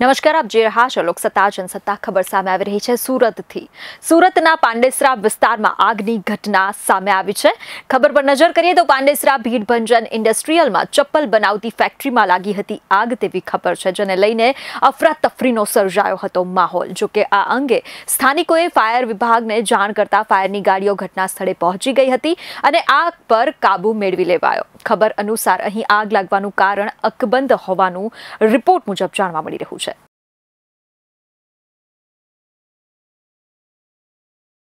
નમસ્કાર આપ જેરહાશ અલોક સત્તા જન સત્તા ખબર સામે આવી રહી છે સુરત થી સુરત ના પાંડેસરા વિસ્તાર માં આગ ની ઘટના સામે આવી છે ખબર પર નજર કરીએ તો પાંડેસરા ભીડ ભંજન ઇન્ડસ્ટ્રીયલ માં ચप्पल બનાવતી ફેક્ટરી માં લાગી હતી આગ તેવી ખબર છે જેને લઈને અફરા તફરીનો સર્જાયો હતો માહોલ જો કે આ અંગે સ્થાનિકો એ ફાયર વિભાગ ને જાણ કરતા ફાયર ની ગાડીઓ ઘટના સ્થળે પહોંચી ગઈ હતી અને આગ પર કાબુ મેળવી લેવાયો ખબર અનુસાર અહીં આગ લાગવાનું કારણ અકબંધ હોવાનું રિપોર્ટ મુજબ જાણવા મળી રહ્યું છે